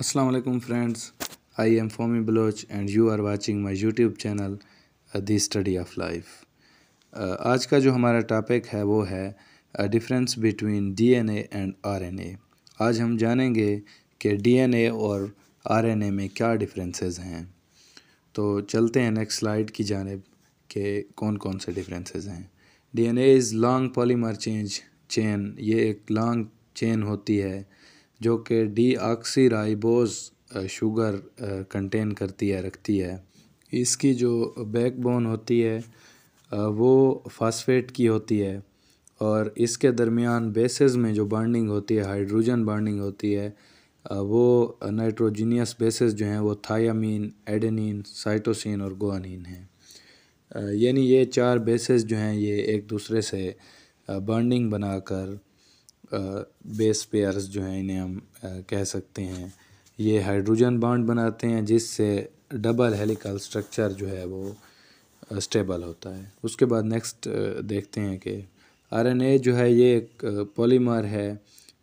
Aslam friends I am Fomi Baloch and you are watching my YouTube channel the study of life आज का जो हमारा topic है वो है difference between D N and A आज हम जानेंगे कि डी ए और ए में क्या डिफरेंसेस हैं तो चलते हैं नेक्स्ट स्लाइड की जानब के कौन कौन से डिफरेंसेस हैं D N is long polymer change chain ये एक लॉन्ग चेन होती है जो कि डी डीऑक्सीराइबोज शुगर कंटेन करती है रखती है इसकी जो बैकबोन होती है uh, वो फास्फेट की होती है और इसके दरमियान बेसिस में जो बॉन्डिंग होती है हाइड्रोजन बॉन्डिंग होती है uh, वो नाइट्रोजीनियस बेसिस जो हैं वो थायामीन एडेनिन साइटोसिन और गोनिन हैं uh, यानी ये चार बेसिस जो हैं ये एक दूसरे से बॉन्डिंग बनाकर बेस पेयर्स जो हैं इन्हें हम कह सकते हैं ये हाइड्रोजन बॉन्ड बनाते हैं जिससे डबल हेलिकल स्ट्रक्चर जो है वो स्टेबल होता है उसके बाद नेक्स्ट देखते हैं कि आरएनए जो है ये एक पॉलीमर है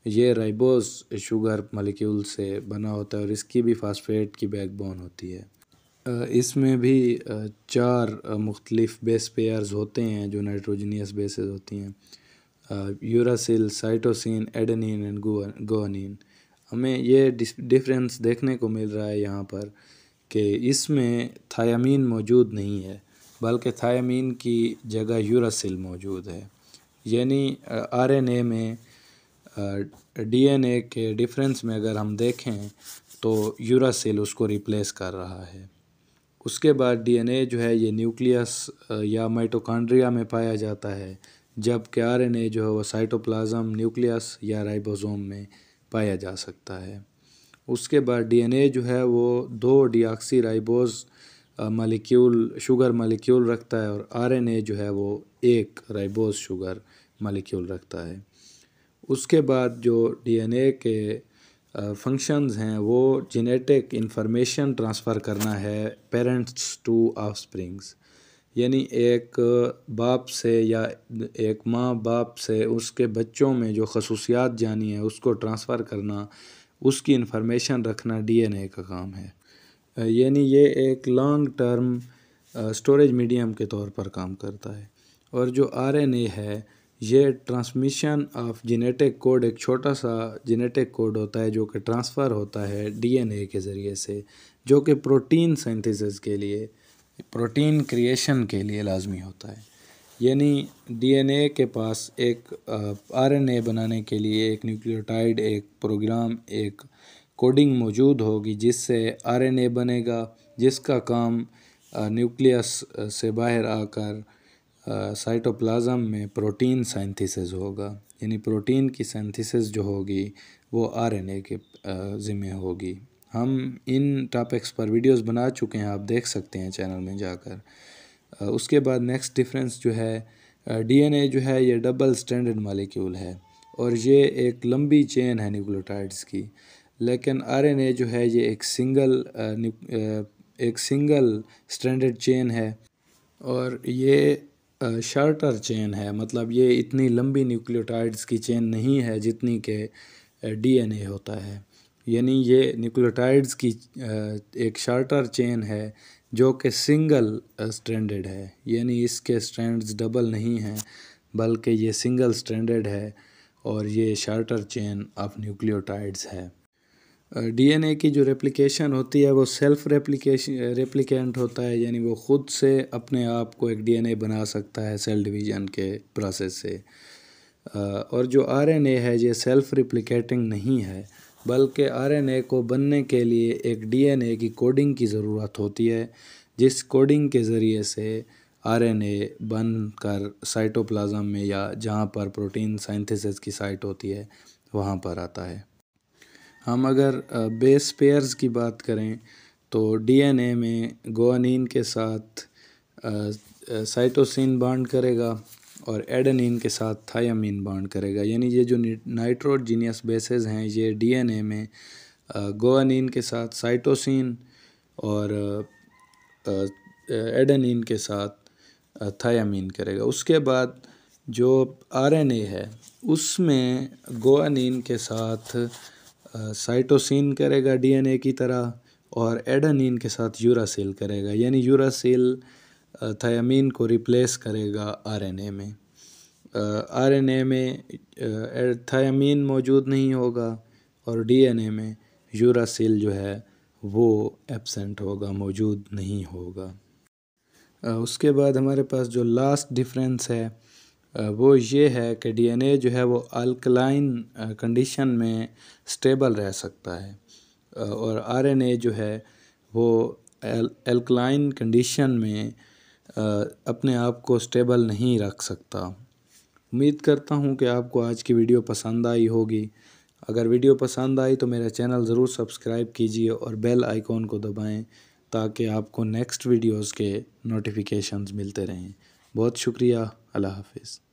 ये राइबोस शुगर मलिक्यूल से बना होता है और इसकी भी फास्फेट की बैकबोन होती है इसमें भी चार मुख्तलिफ बेस पेयर्स होते हैं जो नाइट्रोजनियस बेस होती हैं uracil cytosine adenine and guanine हमें ये डिफरेंस देखने को मिल रहा है यहाँ पर कि इसमें थायामीन मौजूद नहीं है बल्कि थायामीन की जगह यूरासिल मौजूद है यानी आरएनए uh, में डीएनए uh, के डिफरेंस में अगर हम देखें तो यूरासिल उसको रिप्लेस कर रहा है उसके बाद डीएनए जो है ये न्यूक्लियस uh, या माइटोकॉन्ड्रिया में पाया जाता है जबकि ए जो है वह साइटोप्लाज्म न्यूक्लियस या राइबोसोम में पाया जा सकता है उसके बाद डीएनए जो है वो दो deoxyribose molecule sugar molecule रखता है और आरएनए जो है वो एक राइबोज शुगर मालिक्यूल रखता है उसके बाद जो डीएनए के फंक्शंस हैं वो जेनेटिक इंफॉर्मेशन ट्रांसफ़र करना है पेरेंट्स टू ऑफ स्प्रिंग्स यानी एक बाप से या एक माँ बाप से उसके बच्चों में जो खसूसियात जानी है उसको ट्रांसफ़र करना उसकी इन्फॉर्मेशन रखना डीएनए का काम है यानी ये एक लॉन्ग टर्म स्टोरेज मीडियम के तौर पर काम करता है और जो आरएनए है ये ट्रांसमिशन ऑफ जेनेटिक कोड एक छोटा सा जेनेटिक कोड होता है जो कि ट्रांसफ़र होता है डीएनए के ज़रिए से जो कि प्रोटीन सिंथेसिस के लिए प्रोटीन क्रिएशन के लिए लाजमी होता है यानी डीएनए के पास एक आरएनए बनाने के लिए एक न्यूक्लियोटाइड एक प्रोग्राम एक कोडिंग मौजूद होगी जिससे आरएनए बनेगा जिसका काम न्यूक्लियस से बाहर आकर साइटोप्लाज्म में प्रोटीन साइंथिस होगा यानी प्रोटीन की सिंथेसिस जो होगी वो आरएनए के ज़िम्मे होगी हम इन टॉपिक्स पर वीडियोस बना चुके हैं आप देख सकते हैं चैनल में जाकर उसके बाद नेक्स्ट डिफरेंस जो है डीएनए जो है ये डबल स्टैंडर्ड मालिक्यूल है और ये एक लंबी चेन है न्यूक्लियोटाइड्स की लेकिन आरएनए जो है ये एक सिंगल एक सिंगल स्टैंडर्ड चेन है और ये शार्टर चेन है मतलब ये इतनी लंबी न्यूक्लियोटाइड्स की चेन नहीं है जितनी के डीएनए होता है यानी ये न्यूक्लियोटाइड्स की एक शार्टर चेन है जो कि सिंगल स्ट्रैंडेड है यानी इसके स्ट्रैंड्स डबल नहीं हैं बल्कि ये सिंगल स्ट्रैंडेड है और ये शार्टर चेन ऑफ न्यूक्लियोटाइड्स है डीएनए की जो रेप्लिकेशन होती है वो सेल्फ रेप्लिकेशन रेप्लिकेंट होता है यानी वो ख़ुद से अपने आप को एक डीएनए बना सकता है सेल डिवीज़न के प्रोसेस से और जो आरएनए है ये सेल्फ रिप्लिकेटिंग नहीं है बल्कि आरएनए को बनने के लिए एक डीएनए की कोडिंग की ज़रूरत होती है जिस कोडिंग के ज़रिए से आरएनए बनकर साइटोप्लाज्म में या जहाँ पर प्रोटीन साइंथेसिस की साइट होती है वहाँ पर आता है हम अगर बेस पेयर्स की बात करें तो डीएनए में गोआनिन के साथ साइटोसिन बांड करेगा और एडनिन के साथ थायामीन बॉन्ड करेगा यानी ये जो नाइट्रोजीनियस बेसेस हैं ये डीएनए में गोअनिन के साथ साइटोसिन और एडनिन के साथ थायमिन करेगा उसके बाद जो आरएनए है उसमें गोअनिन के साथ साइटोसिन करेगा डीएनए की तरह और एडनिन के साथ यूरासिल करेगा यानी यूरासिल थायामीन को रिप्लेस करेगा आरएनए में आरएनए में थायामीन मौजूद नहीं होगा और डीएनए में यूरासिल जो है वो एबसेंट होगा मौजूद नहीं होगा उसके बाद हमारे पास जो लास्ट डिफरेंस है वो ये है कि डीएनए जो है वो अल्कलाइन कंडीशन में स्टेबल रह सकता है और आरएनए जो है वो अल्कलाइन कंडीशन में अपने आप को स्टेबल नहीं रख सकता उम्मीद करता हूँ कि आपको आज की वीडियो पसंद आई होगी अगर वीडियो पसंद आई तो मेरा चैनल ज़रूर सब्सक्राइब कीजिए और बेल आइकॉन को दबाएं ताकि आपको नेक्स्ट वीडियोस के नोटिफिकेशंस मिलते रहें बहुत शुक्रिया अल्लाह हाफिज़